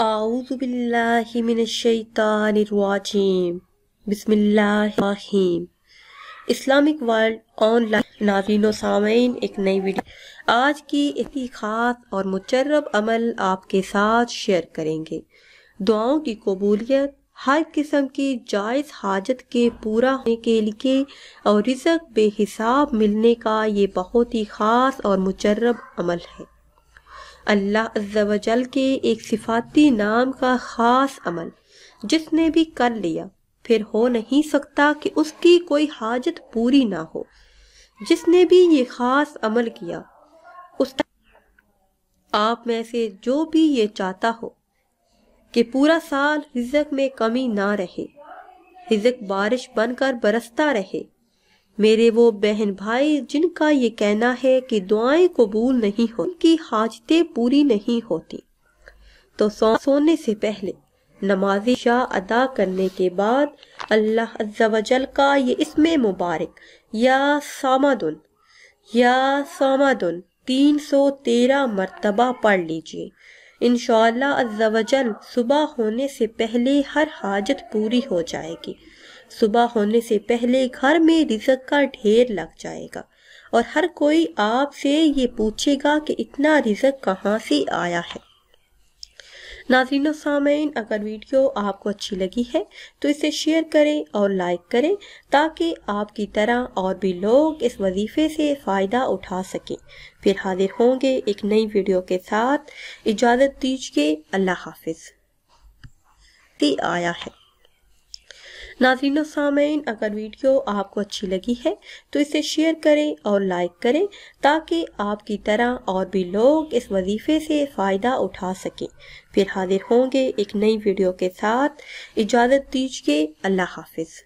आउज़बिल्लाशैतानिर्वाजीम Islamic world online नाजीन सामीन एक नई वीडियो आज की खास और मुचरब अमल आपके साथ शेयर करेंगे दुआओं की कबूलियत हर किस्म की जायज़ हाजत के पूरा होने के लिए और रिजक बेहिसाब मिलने का ये बहुत ही ख़ास और मुचरब अमल है अल्लाह वजल के एक सिफाती नाम का ख़ास अमल जिसने भी कर लिया फिर हो नहीं सकता कि उसकी कोई हाजत पूरी ना हो जिसने भी ये ख़ास अमल किया उस आप में से जो भी ये चाहता हो कि पूरा साल रिजक में कमी ना रहे रिजक बारिश बनकर बरसता रहे मेरे वो बहन भाई जिनका ये कहना है कि दुआएं कबूल नहीं होती हाजतें पूरी नहीं होती तो सोने से पहले नमाजी शाह अदा करने के बाद अल्लाह अज्जावजल का ये इसमें मुबारक या सामादुन या सामादुन तीन सौ तेरह मरतबा पढ़ लीजिए इनशाला सुबह होने से पहले हर हाजत पूरी हो जाएगी सुबह होने से पहले घर में रिजक का ढेर लग जाएगा और हर कोई आपसे ये पूछेगा कि इतना रिजक कहाँ से आया है नाजीन सामीन अगर वीडियो आपको अच्छी लगी है तो इसे शेयर करें और लाइक करें ताकि आपकी तरह और भी लोग इस वजीफ़े से फ़ायदा उठा सकें फिर हाजिर होंगे एक नई वीडियो के साथ इजाज़त दीजिए अल्लाह हाफिज़ आया है नाजीन सामीन अगर वीडियो आपको अच्छी लगी है तो इसे शेयर करें और लाइक करें ताकि आपकी तरह और भी लोग इस वजीफ़े से फ़ायदा उठा सकें फिर हाजिर होंगे एक नई वीडियो के साथ इजाज़त दीजिए अल्लाह हाफिज़